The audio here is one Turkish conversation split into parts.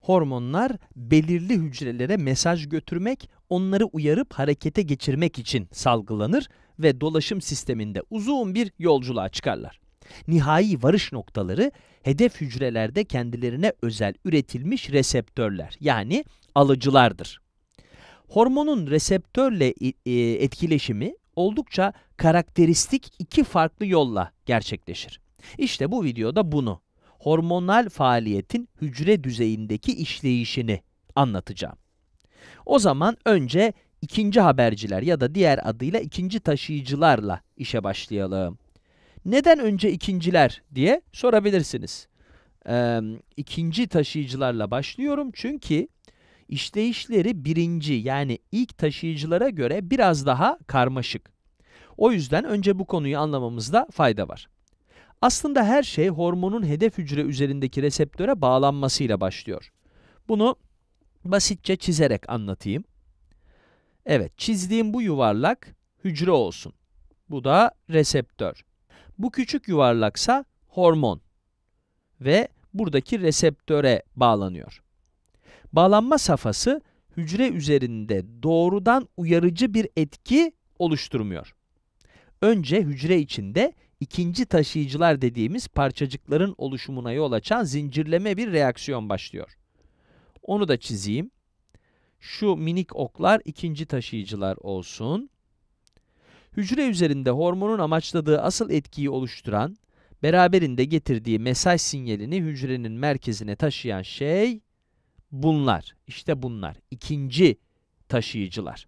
Hormonlar belirli hücrelere mesaj götürmek, onları uyarıp harekete geçirmek için salgılanır ve dolaşım sisteminde uzun bir yolculuğa çıkarlar. Nihai varış noktaları hedef hücrelerde kendilerine özel üretilmiş reseptörler yani alıcılardır. Hormonun reseptörle e, etkileşimi oldukça karakteristik iki farklı yolla gerçekleşir. İşte bu videoda bunu hormonal faaliyetin hücre düzeyindeki işleyişini anlatacağım. O zaman önce ikinci haberciler ya da diğer adıyla ikinci taşıyıcılarla işe başlayalım. Neden önce ikinciler diye sorabilirsiniz. Ee, ikinci taşıyıcılarla başlıyorum çünkü işleyişleri birinci yani ilk taşıyıcılara göre biraz daha karmaşık. O yüzden önce bu konuyu anlamamızda fayda var. Aslında her şey hormonun hedef hücre üzerindeki reseptöre bağlanmasıyla başlıyor. Bunu basitçe çizerek anlatayım. Evet, çizdiğim bu yuvarlak hücre olsun. Bu da reseptör. Bu küçük yuvarlaksa hormon ve buradaki reseptöre bağlanıyor. Bağlanma safhası hücre üzerinde doğrudan uyarıcı bir etki oluşturmuyor. Önce hücre içinde ikinci taşıyıcılar dediğimiz parçacıkların oluşumuna yol açan zincirleme bir reaksiyon başlıyor. Onu da çizeyim. Şu minik oklar ikinci taşıyıcılar olsun. Hücre üzerinde hormonun amaçladığı asıl etkiyi oluşturan, beraberinde getirdiği mesaj sinyalini hücrenin merkezine taşıyan şey bunlar. İşte bunlar. ikinci taşıyıcılar.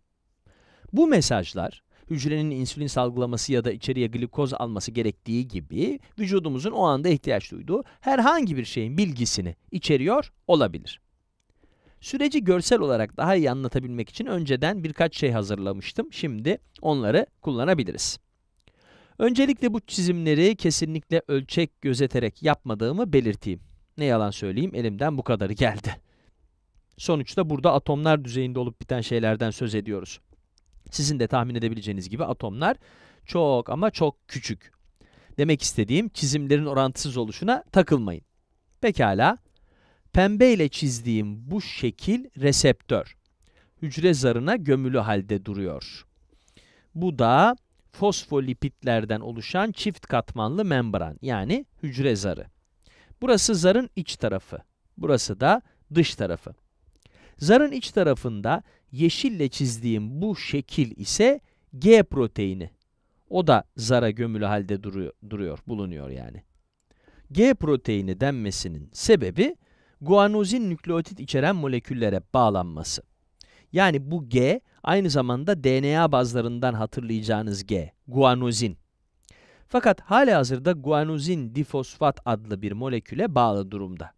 Bu mesajlar hücrenin insülin salgılaması ya da içeriye glikoz alması gerektiği gibi vücudumuzun o anda ihtiyaç duyduğu herhangi bir şeyin bilgisini içeriyor olabilir. Süreci görsel olarak daha iyi anlatabilmek için önceden birkaç şey hazırlamıştım. Şimdi onları kullanabiliriz. Öncelikle bu çizimleri kesinlikle ölçek gözeterek yapmadığımı belirteyim. Ne yalan söyleyeyim elimden bu kadarı geldi. Sonuçta burada atomlar düzeyinde olup biten şeylerden söz ediyoruz. Sizin de tahmin edebileceğiniz gibi atomlar çok ama çok küçük. Demek istediğim çizimlerin orantısız oluşuna takılmayın. Pekala. Pembe ile çizdiğim bu şekil reseptör. Hücre zarına gömülü halde duruyor. Bu da fosfolipitlerden oluşan çift katmanlı membran yani hücre zarı. Burası zarın iç tarafı. Burası da dış tarafı. Zarın iç tarafında yeşille çizdiğim bu şekil ise G proteini. O da zara gömülü halde duruyor, duruyor bulunuyor yani. G proteini denmesinin sebebi guanozin nükleotit içeren moleküllere bağlanması. Yani bu G aynı zamanda DNA bazlarından hatırlayacağınız G, guanozin. Fakat hala hazırda guanozin difosfat adlı bir moleküle bağlı durumda.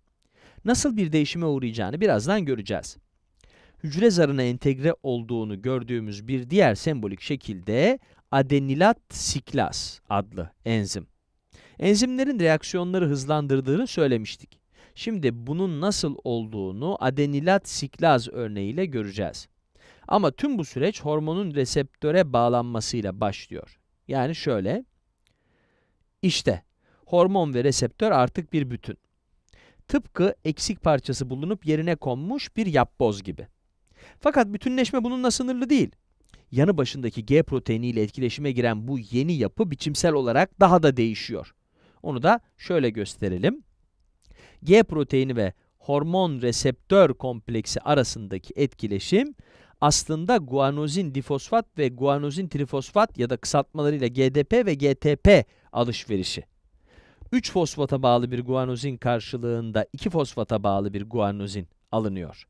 Nasıl bir değişime uğrayacağını birazdan göreceğiz hücre zarına entegre olduğunu gördüğümüz bir diğer sembolik şekilde adenilat siklas adlı enzim. Enzimlerin reaksiyonları hızlandırdığını söylemiştik. Şimdi bunun nasıl olduğunu adenilat siklaz örneğiyle göreceğiz. Ama tüm bu süreç hormonun reseptöre bağlanmasıyla başlıyor. Yani şöyle, işte hormon ve reseptör artık bir bütün. Tıpkı eksik parçası bulunup yerine konmuş bir yapboz gibi. Fakat bütünleşme bununla sınırlı değil. Yanı başındaki G proteini ile etkileşime giren bu yeni yapı biçimsel olarak daha da değişiyor. Onu da şöyle gösterelim. G proteini ve hormon reseptör kompleksi arasındaki etkileşim aslında guanozin difosfat ve guanozin trifosfat ya da kısaltmalarıyla GDP ve GTP alışverişi. 3 fosfata bağlı bir guanozin karşılığında 2 fosfata bağlı bir guanozin alınıyor.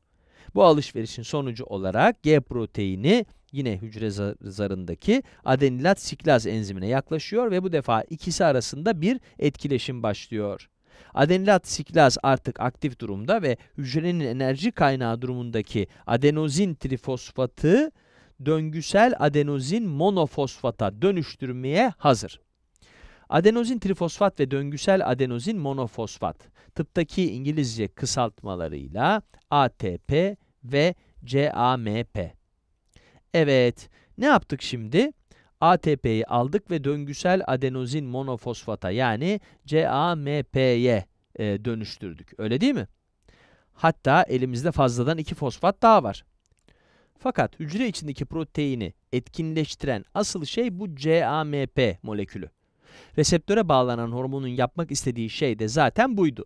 Bu alışverişin sonucu olarak G proteini yine hücre zarındaki adenilat siklaz enzimine yaklaşıyor ve bu defa ikisi arasında bir etkileşim başlıyor. Adenilat siklaz artık aktif durumda ve hücrenin enerji kaynağı durumundaki adenozin trifosfatı döngüsel adenozin monofosfata dönüştürmeye hazır. Adenozin trifosfat ve döngüsel adenozin monofosfat tıptaki İngilizce kısaltmalarıyla ATP ve CAMP. Evet, ne yaptık şimdi? ATP'yi aldık ve döngüsel adenozin monofosfata yani CAMP'ye e, dönüştürdük. Öyle değil mi? Hatta elimizde fazladan iki fosfat daha var. Fakat hücre içindeki proteini etkinleştiren asıl şey bu CAMP molekülü. Reseptöre bağlanan hormonun yapmak istediği şey de zaten buydu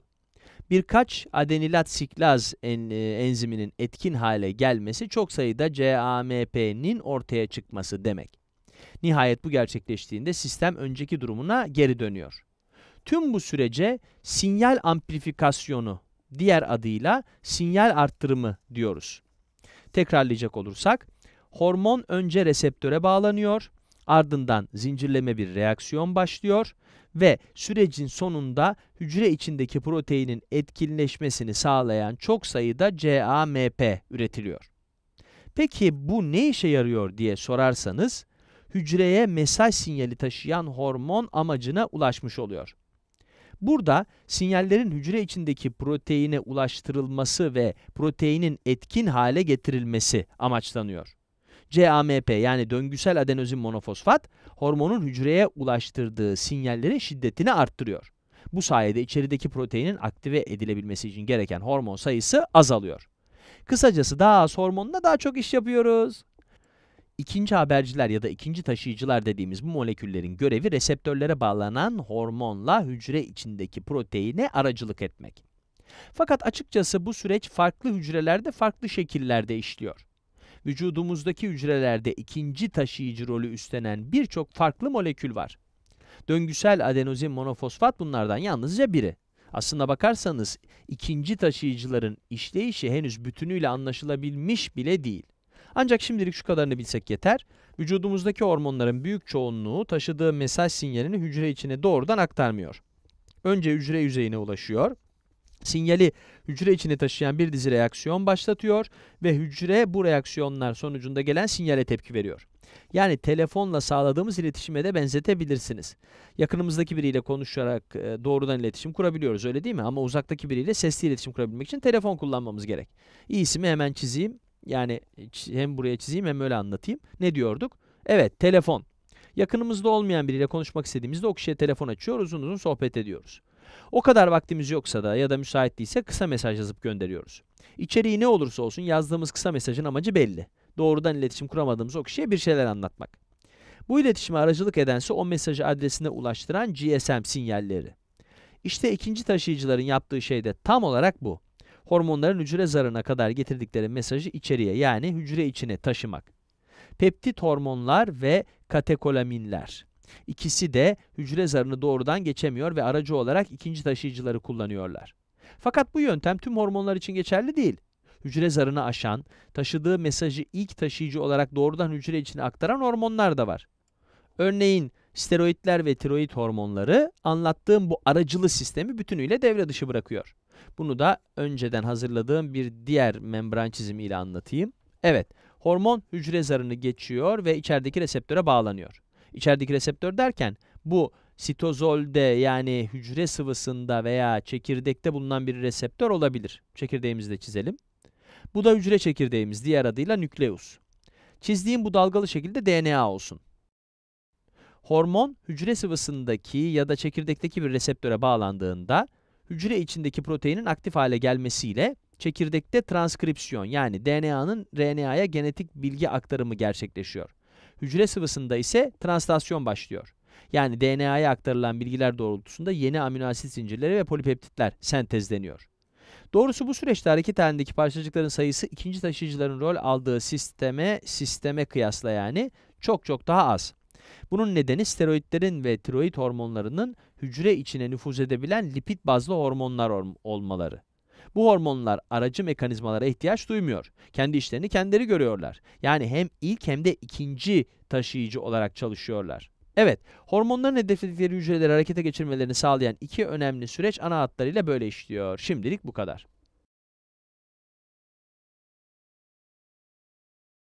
birkaç adenilat siklaz en, e, enziminin etkin hale gelmesi çok sayıda CAMP'nin ortaya çıkması demek. Nihayet bu gerçekleştiğinde sistem önceki durumuna geri dönüyor. Tüm bu sürece sinyal amplifikasyonu, diğer adıyla sinyal arttırımı diyoruz. Tekrarlayacak olursak, hormon önce reseptöre bağlanıyor, Ardından zincirleme bir reaksiyon başlıyor ve sürecin sonunda hücre içindeki proteinin etkinleşmesini sağlayan çok sayıda CAMP üretiliyor. Peki bu ne işe yarıyor diye sorarsanız, hücreye mesaj sinyali taşıyan hormon amacına ulaşmış oluyor. Burada sinyallerin hücre içindeki proteine ulaştırılması ve proteinin etkin hale getirilmesi amaçlanıyor. CAMP yani döngüsel adenozin monofosfat hormonun hücreye ulaştırdığı sinyallerin şiddetini arttırıyor. Bu sayede içerideki proteinin aktive edilebilmesi için gereken hormon sayısı azalıyor. Kısacası daha az hormonla daha çok iş yapıyoruz. İkinci haberciler ya da ikinci taşıyıcılar dediğimiz bu moleküllerin görevi reseptörlere bağlanan hormonla hücre içindeki proteine aracılık etmek. Fakat açıkçası bu süreç farklı hücrelerde farklı şekillerde işliyor vücudumuzdaki hücrelerde ikinci taşıyıcı rolü üstlenen birçok farklı molekül var. Döngüsel adenozin monofosfat bunlardan yalnızca biri. Aslına bakarsanız ikinci taşıyıcıların işleyişi henüz bütünüyle anlaşılabilmiş bile değil. Ancak şimdilik şu kadarını bilsek yeter. Vücudumuzdaki hormonların büyük çoğunluğu taşıdığı mesaj sinyalini hücre içine doğrudan aktarmıyor. Önce hücre yüzeyine ulaşıyor sinyali hücre içine taşıyan bir dizi reaksiyon başlatıyor ve hücre bu reaksiyonlar sonucunda gelen sinyale tepki veriyor. Yani telefonla sağladığımız iletişime de benzetebilirsiniz. Yakınımızdaki biriyle konuşarak e, doğrudan iletişim kurabiliyoruz öyle değil mi? Ama uzaktaki biriyle sesli iletişim kurabilmek için telefon kullanmamız gerek. İyisi hemen çizeyim. Yani hem buraya çizeyim hem öyle anlatayım. Ne diyorduk? Evet telefon. Yakınımızda olmayan biriyle konuşmak istediğimizde o kişiye telefon açıyor uzun uzun sohbet ediyoruz. O kadar vaktimiz yoksa da ya da müsait değilse kısa mesaj yazıp gönderiyoruz. İçeriği ne olursa olsun yazdığımız kısa mesajın amacı belli. Doğrudan iletişim kuramadığımız o kişiye bir şeyler anlatmak. Bu iletişime aracılık edense o mesajı adresine ulaştıran GSM sinyalleri. İşte ikinci taşıyıcıların yaptığı şey de tam olarak bu. Hormonların hücre zarına kadar getirdikleri mesajı içeriye yani hücre içine taşımak. Peptit hormonlar ve katekolaminler. İkisi de hücre zarını doğrudan geçemiyor ve aracı olarak ikinci taşıyıcıları kullanıyorlar. Fakat bu yöntem tüm hormonlar için geçerli değil. Hücre zarını aşan, taşıdığı mesajı ilk taşıyıcı olarak doğrudan hücre içine aktaran hormonlar da var. Örneğin steroidler ve tiroid hormonları anlattığım bu aracılı sistemi bütünüyle devre dışı bırakıyor. Bunu da önceden hazırladığım bir diğer membran çizimiyle anlatayım. Evet, hormon hücre zarını geçiyor ve içerideki reseptöre bağlanıyor. İçerideki reseptör derken bu sitozolde yani hücre sıvısında veya çekirdekte bulunan bir reseptör olabilir. Çekirdeğimizi de çizelim. Bu da hücre çekirdeğimiz diğer adıyla nükleus. Çizdiğim bu dalgalı şekilde DNA olsun. Hormon hücre sıvısındaki ya da çekirdekteki bir reseptöre bağlandığında hücre içindeki proteinin aktif hale gelmesiyle çekirdekte transkripsiyon yani DNA'nın RNA'ya genetik bilgi aktarımı gerçekleşiyor. Hücre sıvısında ise translasyon başlıyor. Yani DNA'ya aktarılan bilgiler doğrultusunda yeni amino asit zincirleri ve polipeptitler sentezleniyor. Doğrusu bu süreçte hareket halindeki parçacıkların sayısı ikinci taşıyıcıların rol aldığı sisteme, sisteme kıyasla yani çok çok daha az. Bunun nedeni steroidlerin ve tiroid hormonlarının hücre içine nüfuz edebilen lipid bazlı hormonlar olmaları. Bu hormonlar aracı mekanizmalara ihtiyaç duymuyor. Kendi işlerini kendileri görüyorlar. Yani hem ilk hem de ikinci taşıyıcı olarak çalışıyorlar. Evet, hormonların hedefledikleri hücreleri harekete geçirmelerini sağlayan iki önemli süreç ana hatlarıyla böyle işliyor. Şimdilik bu kadar.